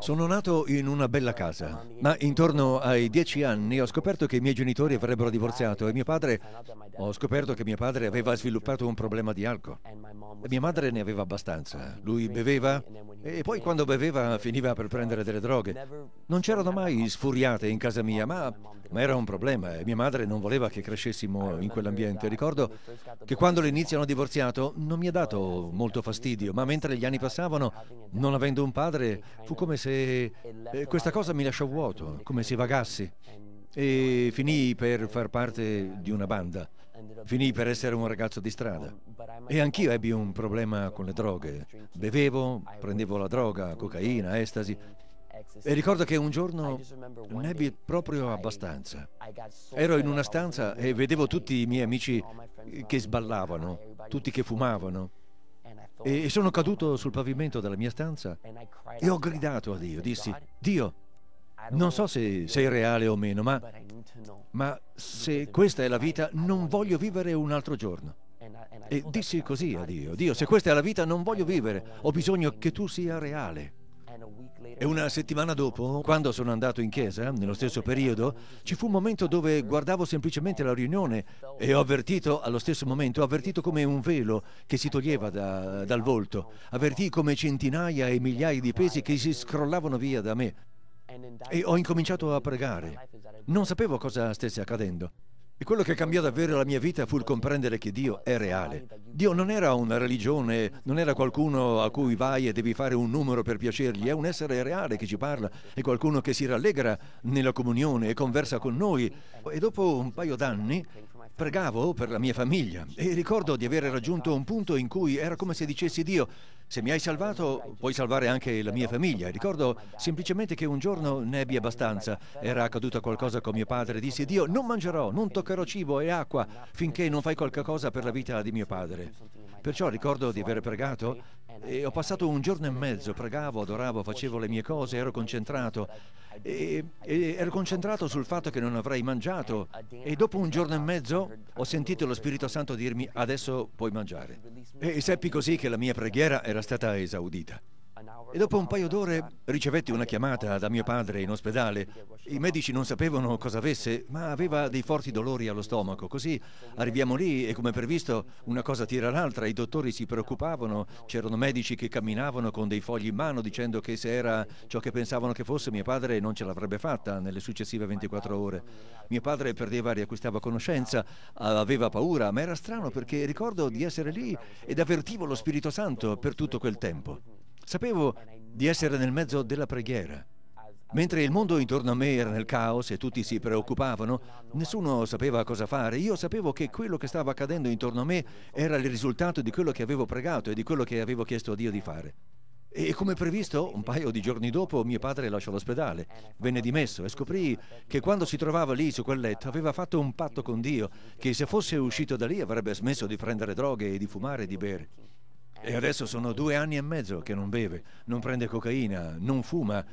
Sono nato in una bella casa, ma intorno ai dieci anni ho scoperto che i miei genitori avrebbero divorziato e mio padre... Ho scoperto che mio padre aveva sviluppato un problema di alcol. Mia madre ne aveva abbastanza. Lui beveva e poi quando beveva finiva per prendere delle droghe. Non c'erano mai sfuriate in casa mia, ma, ma era un problema e mia madre non voleva che crescessimo in quell'ambiente. Ricordo che quando all'inizio hanno divorziato non mi ha dato molto fastidio, ma mentre gli anni passavano, non avendo un padre, fu come se eh, questa cosa mi lasciò vuoto, come se vagassi e finii per far parte di una banda. finì per essere un ragazzo di strada. E anch'io ebbi un problema con le droghe. Bevevo, prendevo la droga, cocaina, estasi. E ricordo che un giorno ne ebbi proprio abbastanza. Ero in una stanza e vedevo tutti i miei amici che sballavano, tutti che fumavano. E sono caduto sul pavimento della mia stanza e ho gridato a Dio, dissi, Dio, non so se sei reale o meno, ma, ma se questa è la vita non voglio vivere un altro giorno. E dissi così a Dio, Dio, se questa è la vita non voglio vivere, ho bisogno che tu sia reale. E una settimana dopo, quando sono andato in chiesa, nello stesso periodo, ci fu un momento dove guardavo semplicemente la riunione e ho avvertito, allo stesso momento, ho avvertito come un velo che si toglieva da, dal volto, avvertì come centinaia e migliaia di pesi che si scrollavano via da me. E ho incominciato a pregare. Non sapevo cosa stesse accadendo. E quello che cambiò davvero la mia vita fu il comprendere che Dio è reale. Dio non era una religione, non era qualcuno a cui vai e devi fare un numero per piacergli, è un essere reale che ci parla, è qualcuno che si rallegra nella comunione e conversa con noi. E dopo un paio d'anni Pregavo per la mia famiglia e ricordo di aver raggiunto un punto in cui era come se dicessi Dio, se mi hai salvato puoi salvare anche la mia famiglia. Ricordo semplicemente che un giorno ne ebbi abbastanza, era accaduto qualcosa con mio padre, dissi Dio non mangerò, non toccherò cibo e acqua finché non fai qualcosa per la vita di mio padre. Perciò ricordo di aver pregato e ho passato un giorno e mezzo, pregavo, adoravo, facevo le mie cose, ero concentrato e, e ero concentrato sul fatto che non avrei mangiato e dopo un giorno e mezzo pranzo ho sentito lo Spirito Santo dirmi adesso puoi mangiare. E seppi così che la mia preghiera era stata esaudita. E dopo un paio d'ore ricevetti una chiamata da mio padre in ospedale. I medici non sapevano cosa avesse, ma aveva dei forti dolori allo stomaco. Così arriviamo lì e come previsto una cosa tira l'altra. I dottori si preoccupavano, c'erano medici che camminavano con dei fogli in mano dicendo che se era ciò che pensavano che fosse mio padre non ce l'avrebbe fatta nelle successive 24 ore. Mio padre perdeva e riacquistava conoscenza, aveva paura, ma era strano perché ricordo di essere lì ed avvertivo lo Spirito Santo per tutto quel tempo. Sapevo di essere nel mezzo della preghiera. Mentre il mondo intorno a me era nel caos e tutti si preoccupavano, nessuno sapeva cosa fare. Io sapevo che quello che stava accadendo intorno a me era il risultato di quello che avevo pregato e di quello che avevo chiesto a Dio di fare. E come previsto, un paio di giorni dopo mio padre lasciò l'ospedale, venne dimesso e scoprì che quando si trovava lì su quel letto aveva fatto un patto con Dio che se fosse uscito da lì avrebbe smesso di prendere droghe e di fumare e di bere. E adesso sono due anni e mezzo che non beve, non prende cocaina, non fuma,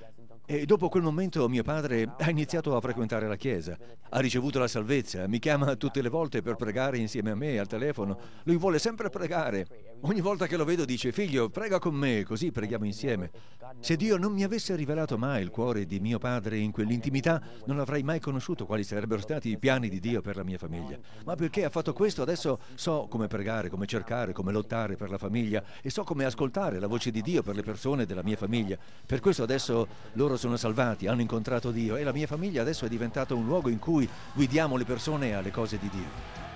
e dopo quel momento mio padre ha iniziato a frequentare la chiesa, ha ricevuto la salvezza, mi chiama tutte le volte per pregare insieme a me al telefono, lui vuole sempre pregare. Ogni volta che lo vedo dice figlio prega con me, così preghiamo insieme. Se Dio non mi avesse rivelato mai il cuore di mio padre in quell'intimità, non avrei mai conosciuto quali sarebbero stati i piani di Dio per la mia famiglia. Ma perché ha fatto questo adesso so come pregare, come cercare, come lottare per la famiglia e so come ascoltare la voce di Dio per le persone della mia famiglia. Per questo adesso loro sono salvati, hanno incontrato Dio e la mia famiglia adesso è diventata un luogo in cui guidiamo le persone alle cose di Dio.